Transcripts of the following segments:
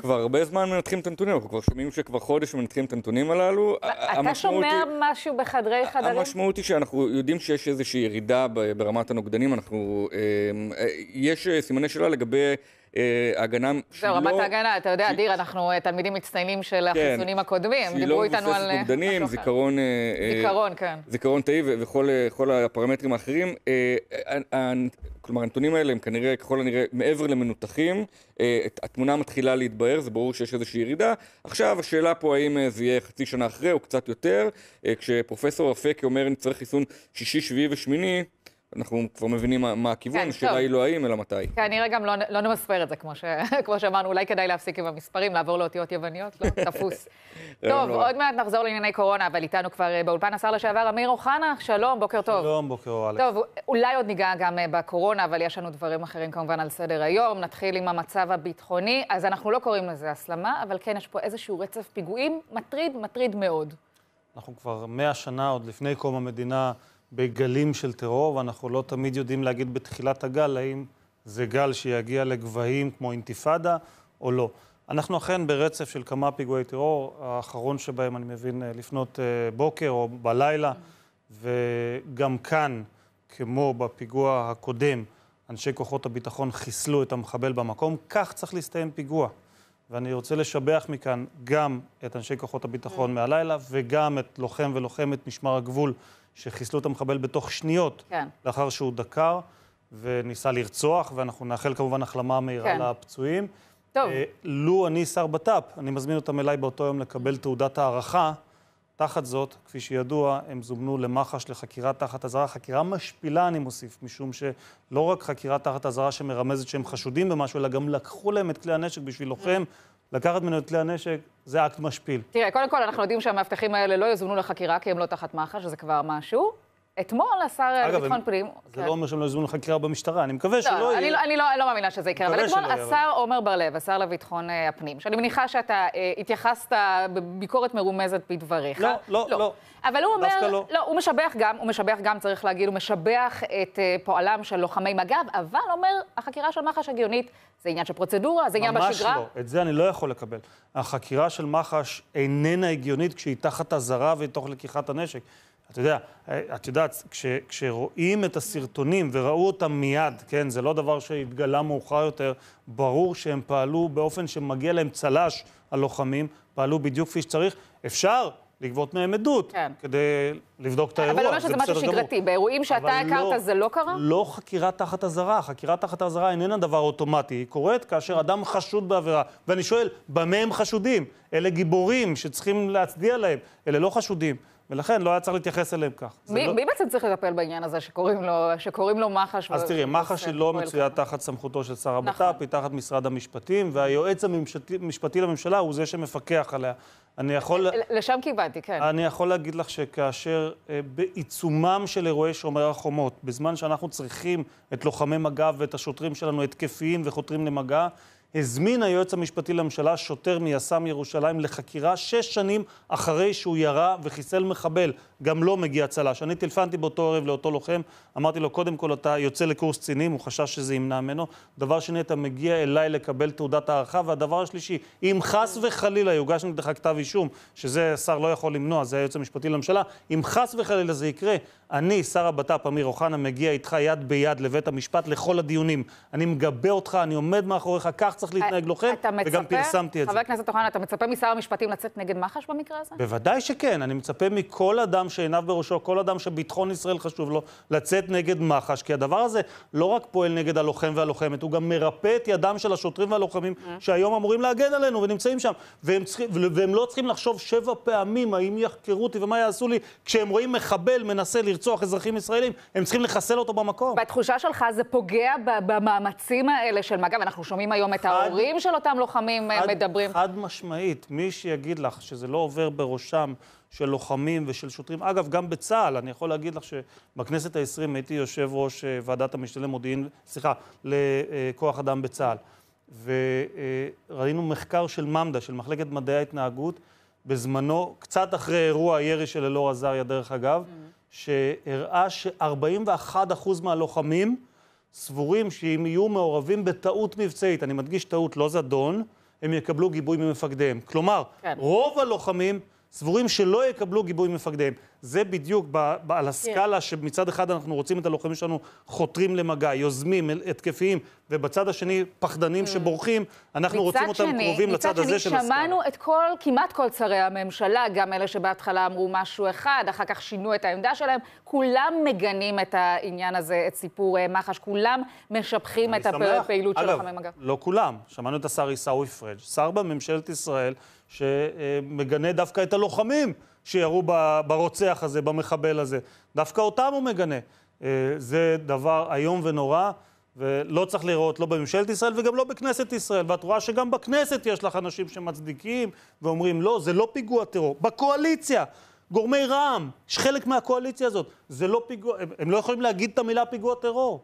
כבר הרבה זמן מנתחים את הנתונים, אנחנו כבר שומעים שכבר חודש מנתחים את הנתונים הללו. אתה שומע היא... משהו בחדרי חדרים? המשמעות היא שאנחנו יודעים שיש איזושהי ירידה ברמת הנוגדנים, אנחנו... אמ, אה, יש אה, סימני שאלה לגבי... אה, הגנה שלא... זהו, רמת לא- ההגנה, אתה יודע, אדיר, אנחנו תלמידים מצטיינים של כן, החיסונים הקודמים, דיברו לא איתנו על... שלא מבוססת נוגדנים, זיכרון... זיכרון, כן. זיכרון תאי וכל הפרמטרים האחרים. כלומר, הנתונים האלה הם כנראה, ככל הנראה, מעבר למנותחים. אה, התמונה מתחילה להתבהר, זה ברור שיש איזושהי ירידה. עכשיו, השאלה פה האם אה, זה יהיה חצי שנה אחרי או קצת יותר. אה, כשפרופסור אפקי אומר נצטרך חיסון שישי, שביעי ושמיני, אנחנו כבר מבינים מה, מה הכיוון, כן, השאלה היא לא האם, אלא מתי. כנראה כן, גם לא, לא נמספר את זה, כמו, ש... כמו שאמרנו, אולי כדאי להפסיק עם המספרים, לעבור לאותיות יווניות, לא, תפוס. לא, טוב, לא... עוד מעט נחזור לענייני קורונה, אבל איתנו כבר אה, באולפן השר לשעבר אמיר אוחנה, שלום, בוקר טוב. שלום, בוקר אלכס. טוב, אולי עוד ניגע גם אה, בקורונה, אבל יש לנו דברים אחרים כמובן על סדר היום. נתחיל עם המצב הביטחוני, אז אנחנו לא קוראים לזה הסלמה, אבל כן, יש פה איזשהו רצף פיגועים מטריד, מטריד מאוד. אנחנו כבר מאה שנה, עוד לפני קום המדינה, בגלים של טרור, ואנחנו לא תמיד יודעים להגיד בתחילת הגל האם זה גל שיגיע לגבהים כמו אינתיפאדה או לא. אנחנו אכן ברצף של כמה פיגועי טרור, האחרון שבהם, אני מבין, אה, לפנות אה, בוקר או בלילה, וגם כאן, כמו בפיגוע הקודם, אנשי כוחות הביטחון חיסלו את המחבל במקום, כך צריך להסתיים פיגוע. ואני רוצה לשבח מכאן גם את אנשי כוחות הביטחון כן. מהלילה וגם את לוחם ולוחמת משמר הגבול שחיסלו את המחבל בתוך שניות, כן. לאחר שהוא דקר וניסה לרצוח, ואנחנו נאחל כמובן החלמה מהירה כן. לפצועים. טוב. אה, לו אני שר בט"פ, אני מזמין אותם אליי באותו יום לקבל תעודת הערכה. תחת זאת, כפי שידוע, הם זומנו למח"ש לחקירה תחת אזהרה. חקירה משפילה, אני מוסיף, משום שלא רק חקירה תחת אזהרה שמרמזת שהם חשודים במשהו, אלא גם לקחו להם את כלי הנשק בשביל לוחם לקחת ממנו את כלי הנשק זה אקט משפיל. תראה, קודם כל אנחנו יודעים שהמאבטחים האלה לא יזומנו לחקירה כי הם לא תחת מח"ש, שזה כבר משהו. אתמול השר לביטחון פנים... אגב, זה לא כן. לא אומר שהם לא יוזמנו לחקירה במשטרה, אני מקווה לא, שלא אני, יהיה. לא, אני לא, לא מאמינה שזה יקרה, אבל אתמול השר עמר בר-לב, השר לביטחון אה, הפנים, שאני מניחה שאתה אה, התייחסת בביקורת מרומזת בדבריך. לא, לא, לא. לא. אבל הוא אומר... לא. לא, הוא משבח גם, הוא משבח גם, צריך להגיד, הוא משבח את אה, פועלם של לוחמי מג"ב, אבל אומר, החקירה של מח"ש הגיונית, זה עניין של פרוצדורה, זה עניין בשגרה. ממש לא, את זה אני לא יכול לקבל. החקירה של מח"ש איננה הגיונית כשהיא תחת אזהרה ותוך לקיחת הנשק. אתה יודע, אה, את יודעת, כש, כשרואים את הסרטונים וראו אותם מיד, כן, זה לא דבר שהתגלה מאוחר יותר, ברור שהם פעלו באופן שמגיע להם צל"ש, הלוחמים, פעלו בדיוק כפי שצריך. אפשר לגבות מהם עדות, כן. כדי לבדוק את האירוע, אבל לא זה אומר שזה משהו שגרתי, באירועים שאתה לא- הכרת לא, זה לא קרה? לא חקירה תחת אזהרה, חקירה תחת אזהרה איננה דבר אוטומטי, היא קורית כאשר אדם חשוד בעבירה. ואני שואל, במה הם חשודים? אלה גיבורים שצריכים להצדיע להם, אלה לא חשודים. ולכן לא היה צריך להתייחס אליהם כך. מי, לא... מי בעצם צריך לטפל בעניין הזה שקוראים לו, שקוראים לו מח"ש? אז ו... תראי, מח"ש היא לא מצויה תחת סמכותו של שר הבט"פ, נכון. היא תחת משרד המשפטים, והיועץ המשפטי לממשלה הוא זה שמפקח עליה. אני יכול... לשם כיוונתי, כן. אני יכול להגיד לך שכאשר אה, בעיצומם של אירועי שומר החומות, בזמן שאנחנו צריכים את לוחמי מג"ב ואת השוטרים שלנו התקפיים וחותרים למגע, הזמין היועץ המשפטי לממשלה שוטר מיס"מ ירושלים לחקירה שש שנים אחרי שהוא ירה וחיסל מחבל. גם לו לא מגיע צל"ש. אני טלפנתי באותו ערב לאותו לוחם, אמרתי לו, קודם כל אתה יוצא לקורס קצינים, הוא חשש שזה ימנע ממנו. דבר שני, אתה מגיע אליי לקבל תעודת הערכה. והדבר השלישי, אם חס וחלילה יוגש נגדך כתב אישום, שזה השר לא יכול למנוע, זה היועץ המשפטי לממשלה, אם חס וחלילה זה יקרה, אני, שר הבט"פ אמיר אוחנה, מגיע איתך יד ביד לבית המשפט לכל הדיונים. אני מגבה אותך, אני עומד מאחוריך, כך צריך... צריך להתנהג אה, לוחם, לא כן, וגם פרסמתי את זה. חבר הכנסת אוחנה, אתה מצפה משר המשפטים לצאת נגד מח"ש במקרה הזה? בוודאי שכן. אני מצפה מכל אדם שעיניו בראשו, כל אדם שביטחון ישראל חשוב לו, לצאת נגד מח"ש, כי הדבר הזה לא רק פועל נגד הלוחם והלוחמת, הוא גם מרפא את ידם של השוטרים והלוחמים אה. שהיום אמורים להגן עלינו ונמצאים שם. והם, צריכים, והם לא צריכים לחשוב שבע פעמים האם יחקרו אותי ומה יעשו לי כשהם רואים מחבל מנסה לרצוח אזרחים ישראלים, הם צריכים לחסל אותו במקום. בתחושה שלך זה פוגע במאמצים האלה של מג"ב? אנחנו שומעים היום את ההורים של אותם לוחמים אה, חד, מדברים. חד משמעית, מי שיגיד לך שזה לא עובר בראשם של לוחמים ושל שוטרים, אגב, גם בצה"ל, אני יכול להגיד לך שבכנסת העשרים הייתי יושב ראש אה, ועדת המשנה למודיעין, סליחה, לכוח אדם בצה"ל. וראינו אה, מחקר של ממד"א, של מחלקת מדעי ההתנהגות, בזמנו, קצת אחרי אירוע הירי של אלאור עזריה, דרך אגב, mm-hmm. שהראה ש-41% מהלוחמים סבורים שאם יהיו מעורבים בטעות מבצעית, אני מדגיש טעות, לא זדון, הם יקבלו גיבוי ממפקדיהם. כלומר, כן. רוב הלוחמים... סבורים שלא יקבלו גיבוי מפקדיהם. זה בדיוק ב, על הסקאלה yeah. כן. שמצד אחד אנחנו רוצים את הלוחמים שלנו חותרים למגע, יוזמים, התקפיים, ובצד השני פחדנים mm. שבורחים, אנחנו רוצים אותם שני, קרובים לצד הזה של הסקאלה. מצד שני, שמענו את כל, כמעט כל שרי הממשלה, גם אלה שבהתחלה אמרו משהו אחד, אחר כך שינו את העמדה שלהם, כולם מגנים את העניין הזה, את סיפור אה, מח"ש, כולם משבחים את הפעילות של לוחמי מגע. לא כולם, שמענו את השר עיסאווי פריג', שר בממשלת ישראל, שמגנה דווקא את הלוחמים שירו ברוצח הזה, במחבל הזה. דווקא אותם הוא מגנה. אה, זה דבר איום ונורא, ולא צריך לראות לא בממשלת ישראל וגם לא בכנסת ישראל. ואת רואה שגם בכנסת יש לך אנשים שמצדיקים ואומרים, לא, זה לא פיגוע טרור. בקואליציה, גורמי רע"מ, חלק מהקואליציה הזאת, זה לא פיגוע, הם, הם לא יכולים להגיד את המילה פיגוע טרור.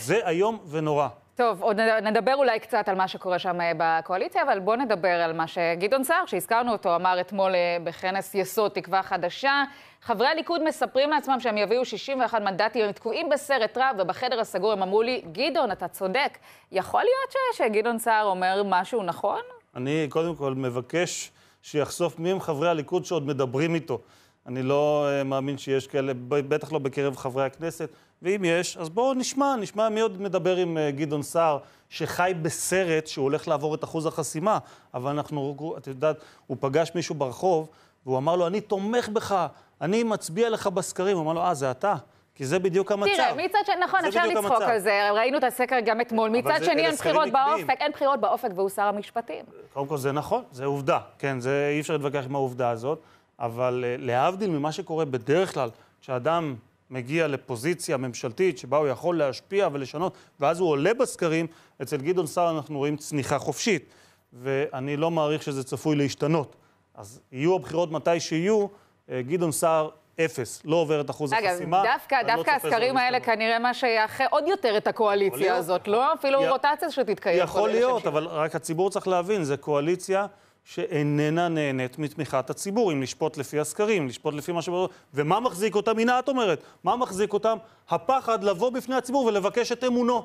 זה איום ונורא. טוב, עוד נדבר אולי קצת על מה שקורה שם אה, בקואליציה, אבל בואו נדבר על מה שגדעון סער, שהזכרנו אותו, אמר אתמול אה, בכנס יסוד תקווה חדשה. חברי הליכוד מספרים לעצמם שהם יביאו 61 מנדטים, הם תקועים בסרט רב, ובחדר הסגור הם אמרו לי, גדעון, אתה צודק, יכול להיות ש... שגדעון סער אומר משהו נכון? אני קודם כל מבקש שיחשוף מי הם חברי הליכוד שעוד מדברים איתו. אני לא אה, מאמין שיש כאלה, בטח לא בקרב חברי הכנסת, ואם יש, אז בואו נשמע, נשמע מי עוד מדבר עם אה, גדעון סער, שחי בסרט שהוא הולך לעבור את אחוז החסימה, אבל אנחנו, את יודעת, הוא פגש מישהו ברחוב, והוא אמר לו, אני תומך בך, אני מצביע לך בסקרים. הוא אמר לו, אה, זה אתה? כי זה בדיוק המצב. תראה, מצד שני, נכון, אפשר לצחוק על זה, ראינו את הסקר גם אתמול. מצד שני, אין בחירות באופק, אין בחירות באופק, והוא שר המשפטים. קודם כל, זה נכון, זה עובדה. כן, זה, אי אפשר להתווכח עם העובדה הזאת. אבל אה, להבדיל ממה שקורה בדרך כלל, כשאדם מגיע לפוזיציה ממשלתית שבה הוא יכול להשפיע ולשנות, ואז הוא עולה בסקרים, אצל גדעון סער אנחנו רואים צניחה חופשית, ואני לא מעריך שזה צפוי להשתנות. אז יהיו הבחירות מתי שיהיו, אה, גדעון סער אפס, לא עובר את אחוז החסימה. אגב, דווקא, לא דווקא הסקרים האלה כנראה מה שיאחה עוד יותר את הקואליציה הזאת, לא? אפילו רוטציה שתתקיים. יכול להיות, אבל רק הציבור צריך להבין, זו קואליציה שאיננה נהנית מתמיכת הציבור, אם לשפוט לפי הסקרים, לשפוט לפי מה ש... ומה מחזיק אותם? הנה את אומרת, מה מחזיק אותם? הפחד לבוא בפני הציבור ולבקש את אמונו.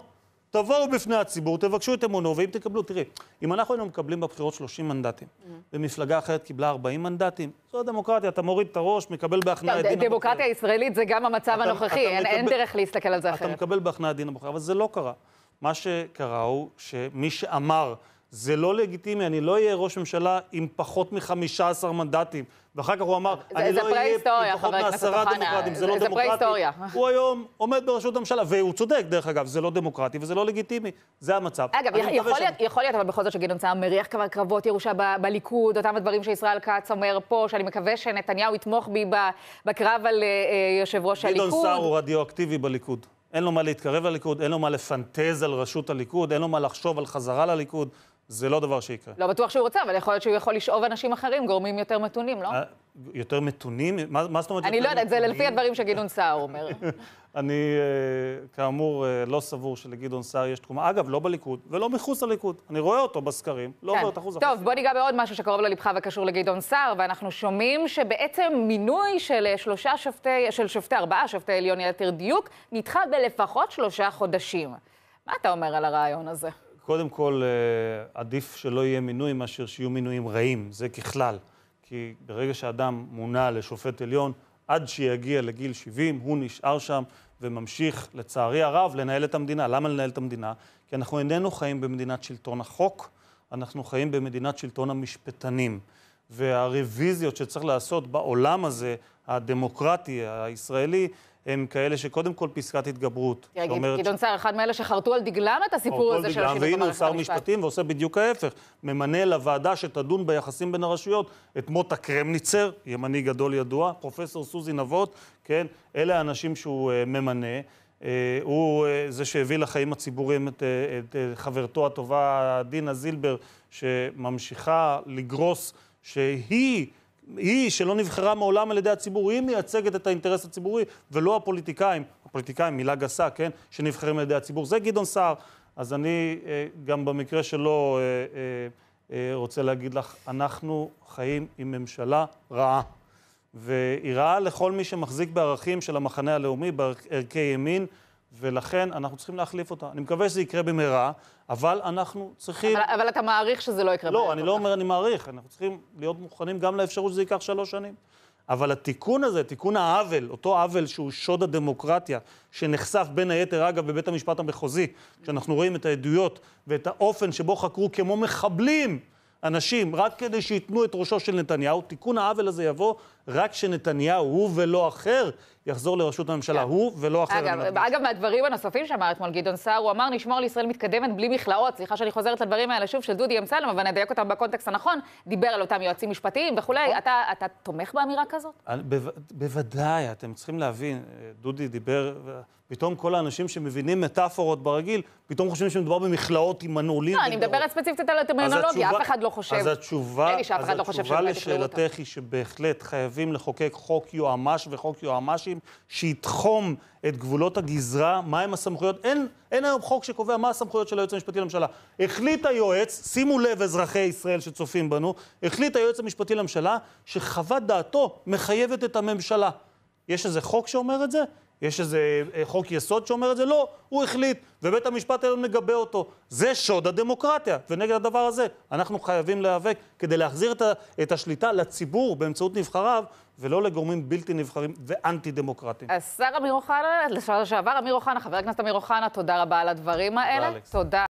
תבואו בפני הציבור, תבקשו את אמונו, ואם תקבלו, תראי, אם אנחנו היינו מקבלים בבחירות 30 מנדטים, mm-hmm. ומפלגה אחרת קיבלה 40 מנדטים, זו הדמוקרטיה, אתה מוריד את הראש, מקבל בהכנעה את דין הבוחר. דמוקרטיה ישראלית זה גם המצב אתה, הנוכחי, אתה אין, מקבל, אין דרך להסתכל על זה אחרת. אתה מקבל בהכנעה את דין הבוחר, אבל זה לא קרה. מה שקרה הוא שמי שאמר זה לא לגיטימי, אני לא אהיה ראש ממשלה עם פחות מ-15 מנדטים. ואחר כך הוא אמר, זה, אני זה לא אהיה עם פחות מעשרה דמוקרטים, זה, זה לא זה דמוקרטי. הוא היום עומד בראשות הממשלה, והוא צודק, דרך אגב, זה לא דמוקרטי וזה לא לגיטימי, זה המצב. אגב, יכול, ש... להיות, יכול להיות, אבל בכל זאת שגדעון סער מריח כבר קרבות ירושה ב- בליכוד, אותם הדברים שישראל כץ אומר פה, שאני מקווה שנתניהו יתמוך בי בקרב על uh, אה, אה, יושב ראש הליכוד. גדעון סער הוא רדיואקטיבי בליכוד. אין לו מה להתקרב לליכוד, אין לו מה לפנטז על ראשות הליכוד, אין לו מה לחשוב על חזרה לליכוד. זה לא דבר שיקרה. לא בטוח שהוא רוצה, אבל יכול להיות שהוא יכול לשאוב אנשים אחרים, גורמים יותר מתונים, לא? אה, יותר מתונים? מה, מה זאת אומרת אני לא יודעת, זה לפי הדברים שגדעון סער אומר. אני, אה, כאמור, אה, לא סבור שלגדעון סער יש תחומה. אגב, לא בליכוד ולא מחוץ לליכוד. אני רואה אותו בסקרים, לא כן. עובר את אחוז החסימה. טוב, בוא ניגע בעוד משהו שקרוב ללבך וקשור לגדעון סער, ואנחנו שומעים שבעצם מינוי של שלושה שופטי, של שופטי ארבעה, שופטי עליון יתר דיוק, נדחה בלפחות שלושה חודשים. מה אתה אומר על הרעיון הזה? קודם כל, אה, עדיף שלא יהיה מינוי מאשר שיהיו מינויים רעים, זה ככלל. כי ברגע שאדם מונה לשופט עליון, עד שיגיע לגיל 70, הוא נשאר שם וממשיך, לצערי הרב, לנהל את המדינה. למה לנהל את המדינה? כי אנחנו איננו חיים במדינת שלטון החוק, אנחנו חיים במדינת שלטון המשפטנים. והרוויזיות שצריך לעשות בעולם הזה, הדמוקרטי, הישראלי, הם כאלה שקודם כל פסקת התגברות. כן, גדעון סער, אחד מאלה שחרטו על דגלם את הסיפור הזה של השינוי במערכת המשפט. והנה הוא שר משפטים ועושה בדיוק ההפך. ממנה לוועדה שתדון ביחסים בין הרשויות את מוטה קרמניצר, ימני גדול ידוע, פרופסור סוזי נבות, כן? אלה האנשים שהוא uh, ממנה. Uh, הוא uh, זה שהביא לחיים הציבוריים את, uh, את uh, חברתו הטובה דינה זילבר, שממשיכה לגרוס שהיא, היא שלא נבחרה מעולם על ידי הציבור, היא מייצגת את האינטרס הציבורי, ולא הפוליטיקאים, הפוליטיקאים, מילה גסה, כן, שנבחרים על ידי הציבור. זה גדעון סער. אז אני, אה, גם במקרה שלו, אה, אה, רוצה להגיד לך, אנחנו חיים עם ממשלה רעה. והיא רעה לכל מי שמחזיק בערכים של המחנה הלאומי, בערכי ימין. ולכן אנחנו צריכים להחליף אותה. אני מקווה שזה יקרה במהרה, אבל אנחנו צריכים... אבל, אבל אתה מעריך שזה לא יקרה לא, במהרה. לא, אני לא אומר אני מעריך, אנחנו צריכים להיות מוכנים גם לאפשרות שזה ייקח שלוש שנים. אבל התיקון הזה, תיקון העוול, אותו עוול שהוא שוד הדמוקרטיה, שנחשף בין היתר, אגב, בבית המשפט המחוזי, כשאנחנו רואים את העדויות ואת האופן שבו חקרו כמו מחבלים אנשים, רק כדי שייתנו את ראשו של נתניהו, תיקון העוול הזה יבוא רק כשנתניהו, הוא ולא אחר, יחזור לראשות הממשלה, כן. הוא ולא אחר. אגב, אגב, מהדברים הנוספים שאמר אתמול גדעון סער, הוא אמר, נשמור על ישראל מתקדמת בלי מכלאות. סליחה שאני חוזרת לדברים האלה שוב, של דודי אמסלם, אבל נדייק אותם בקונטקסט הנכון. דיבר על אותם יועצים משפטיים וכולי. נכון. אתה, אתה תומך באמירה כזאת? בו, בוודאי, אתם צריכים להבין, דודי דיבר, פתאום כל האנשים שמבינים מטאפורות ברגיל, פתאום חושבים שמדובר במכלאות עם מנעולים. לא, אני מדברת ספציפית על הטרמינולוגיה, אף אחד לא חושב. אז התשובה, אז לא התשובה לשאלתך היא שבהחלט חייבים דמוקרטיים, שיתחום את גבולות הגזרה, מהם הסמכויות. אין, אין היום חוק שקובע מה הסמכויות של היועץ המשפטי לממשלה. החליט היועץ, שימו לב אזרחי ישראל שצופים בנו, החליט היועץ המשפטי לממשלה שחוות דעתו מחייבת את הממשלה. יש איזה חוק שאומר את זה? יש איזה אה, חוק יסוד שאומר את זה? לא, הוא החליט, ובית המשפט העליון מגבה אותו. זה שוד הדמוקרטיה, ונגד הדבר הזה אנחנו חייבים להיאבק כדי להחזיר את, ה, את השליטה לציבור באמצעות נבחריו, ולא לגורמים בלתי נבחרים ואנטי דמוקרטיים. השר אמיר אוחנה, לשעבר אמיר אוחנה, חבר הכנסת אמיר אוחנה, תודה רבה על הדברים האלה. תודה.